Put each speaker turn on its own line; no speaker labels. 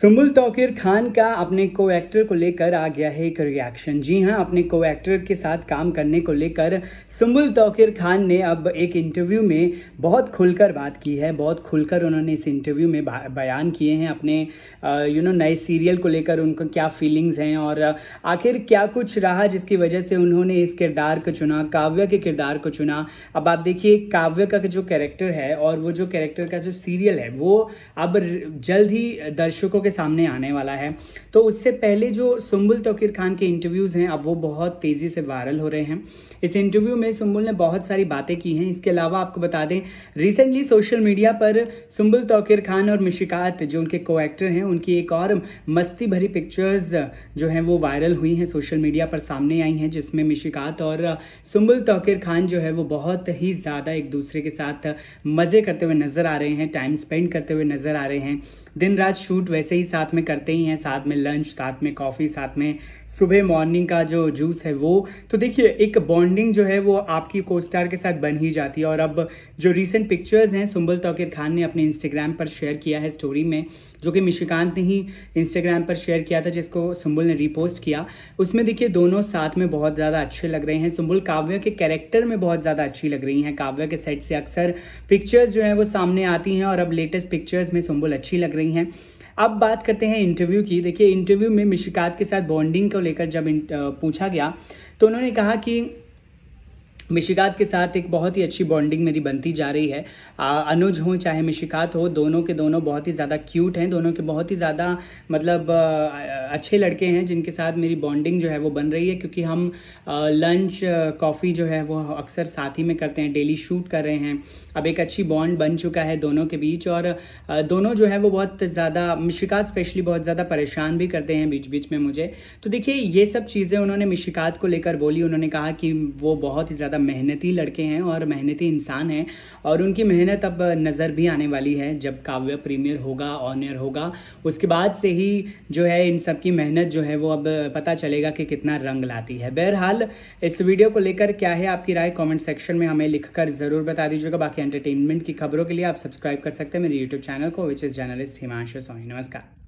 सुम्बुल तोकिर खान का अपने को एक्टर को लेकर आ गया है एक रिएक्शन जी हाँ अपने को एक्टर के साथ काम करने को लेकर सुम्बुल तोकिर खान ने अब एक इंटरव्यू में बहुत खुलकर बात की है बहुत खुलकर उन्होंने इस इंटरव्यू में बयान किए हैं अपने यू नो नए सीरियल को लेकर उनको क्या फीलिंग्स हैं और आखिर क्या कुछ रहा जिसकी वजह से उन्होंने इस किरदार को चुना काव्य के किरदार को चुना अब आप देखिए काव्य का जो कैरेक्टर है और वो जो कैरेक्टर का जो सीरियल है वो अब जल्द ही दर्शकों दर्शकों के सामने आने वाला है तो उससे पहले जो सुम्बुल तोकिर खान के इंटरव्यूज़ हैं अब वो बहुत तेज़ी से वायरल हो रहे हैं इस इंटरव्यू में सुम्बुल ने बहुत सारी बातें की हैं इसके अलावा आपको बता दें रिसेंटली सोशल मीडिया पर सुम्बुल तोकिर खान और मिशिकात जो उनके को एक्टर हैं उनकी एक और मस्ती भरी पिक्चर्स जो हैं वो वायरल हुई हैं सोशल मीडिया पर सामने आई हैं जिसमें मिशिकात और सुम्बुल तोकिर खान जो है वो बहुत ही ज़्यादा एक दूसरे के साथ मज़े करते हुए नज़र आ रहे हैं टाइम स्पेंड करते हुए नज़र आ रहे हैं दिन रात शूट वैसे वैसे ही साथ में करते ही हैं साथ में लंच साथ में कॉफ़ी साथ में सुबह मॉर्निंग का जो जूस है वो तो देखिए एक बॉन्डिंग जो है वो आपकी को स्टार के साथ बन ही जाती है और अब जो रिसेंट पिक्चर्स हैं सुम्बुल तौकीर खान ने अपने इंस्टाग्राम पर शेयर किया है स्टोरी में जो कि मिशिकांत ने ही इंस्टाग्राम पर शेयर किया था जिसको सुम्बुल ने रिपोस्ट किया उसमें देखिए दोनों साथ में बहुत ज़्यादा अच्छे लग रहे हैं सुम्बुल काव्य के कैरेक्टर में बहुत ज़्यादा अच्छी लग रही हैं काव्य के सेट से अक्सर पिक्चर्स जो हैं वो सामने आती हैं और अब लेटेस्ट पिक्चर्स में सुम्बुल अच्छी लग रही हैं अब बात करते हैं इंटरव्यू की देखिए इंटरव्यू में मिश्रिकात के साथ बॉन्डिंग को लेकर जब पूछा गया तो उन्होंने कहा कि मिशिकात के साथ एक बहुत ही अच्छी बॉन्डिंग मेरी बनती जा रही है आ, अनुज हो चाहे मिशिकात हो दोनों के दोनों बहुत ही ज़्यादा क्यूट हैं दोनों के बहुत ही ज़्यादा मतलब अच्छे लड़के हैं जिनके साथ मेरी बॉन्डिंग जो है वो बन रही है क्योंकि हम आ, लंच कॉफ़ी जो है वो अक्सर साथ ही में करते हैं डेली शूट कर रहे हैं अब एक अच्छी बॉन्ड बन चुका है दोनों के बीच और दोनों जो है वो बहुत ज़्यादा मिशिकात स्पेशली बहुत ज़्यादा परेशान भी करते हैं बीच बीच में मुझे तो देखिए ये सब चीज़ें उन्होंने मिशिकात को लेकर बोली उन्होंने कहा कि वो बहुत ही ज़्यादा मेहनती लड़के हैं और मेहनती इंसान हैं और उनकी मेहनत अब नज़र भी आने वाली है जब काव्य प्रीमियर होगा ऑनियर होगा उसके बाद से ही जो है इन सब की मेहनत जो है वो अब पता चलेगा कि कितना रंग लाती है बहरहाल इस वीडियो को लेकर क्या है आपकी राय कॉमेंट सेक्शन में हमें लिखकर ज़रूर बता दीजिएगा बाकी एंटरटेनमेंट की खबरों के लिए आप सब्सक्राइब कर सकते हैं मेरे यूट्यूब चैनल को which is journalist Himanshu Soni नमस्कार